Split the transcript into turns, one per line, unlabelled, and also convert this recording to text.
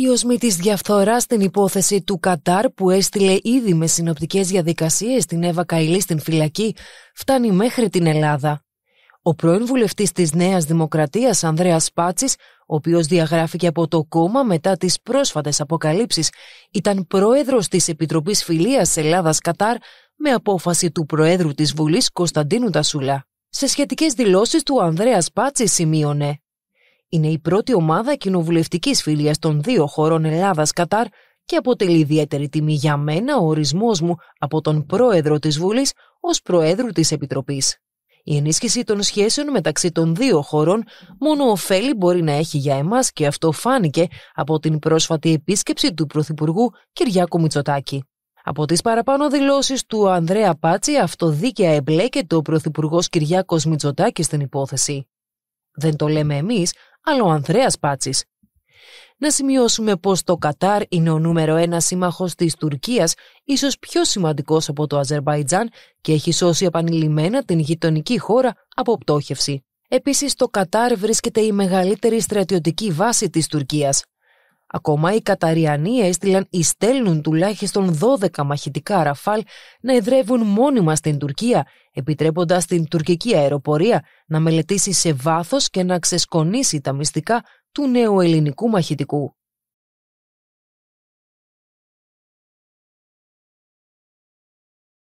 Η οσμή της διαφθοράς στην υπόθεση του Κατάρ που έστειλε ήδη με συνοπτικές διαδικασίες την Εύα Καηλή στην φυλακή φτάνει μέχρι την Ελλάδα. Ο πρώην βουλευτής της Νέας Δημοκρατίας Ανδρέας Πάτσης, ο οποίος διαγράφηκε από το κόμμα μετά τις πρόσφατες αποκαλύψεις, ήταν πρόεδρος της Επιτροπής Φιλίας Ελλάδας-Κατάρ με απόφαση του Προέδρου της Βουλής Κωνσταντίνου Τασούλα. Σε σχετικές δηλώσεις του ο Ανδρέας Πάτσης σημείωνε είναι η πρώτη ομάδα κοινοβουλευτικής φιλίας των δύο χωρών Ελλάδα-Κατάρ και αποτελεί ιδιαίτερη τιμή για μένα ο ορισμός μου από τον πρόεδρο της Βουλής ως προέδρου της Επιτροπής. Η ενίσχυση των σχέσεων μεταξύ των δύο χωρών μόνο ωφέλη μπορεί να έχει για εμάς και αυτό φάνηκε από την πρόσφατη επίσκεψη του Πρωθυπουργού Κυριάκου Μητσοτάκη. Από τις παραπάνω δηλώσεις του Ανδρέα Πάτσι, αυτοδίκαια εμπλέκεται ο Πρωθυπουργός Κυριάκος Μητσοτάκης στην υπόθεση δεν το λέμε εμείς, αλλά ο Ανδρέας Πάτσης. Να σημειώσουμε πως το Κατάρ είναι ο νούμερο ένα σύμμαχος της Τουρκίας, ίσως πιο σημαντικός από το Αζερβαϊτζάν και έχει σώσει επανειλημμένα την γειτονική χώρα από πτώχευση. Επίσης, στο Κατάρ βρίσκεται η μεγαλύτερη στρατιωτική βάση της Τουρκίας. Ακόμα οι Καταριανοί έστειλαν ή στέλνουν τουλάχιστον 12 μαχητικά αραφάλ να εδρεύουν μόνιμα στην Τουρκία, επιτρέποντας την τουρκική αεροπορία να μελετήσει σε βάθος και να ξεσκονίσει τα μυστικά του νέου ελληνικού μαχητικού.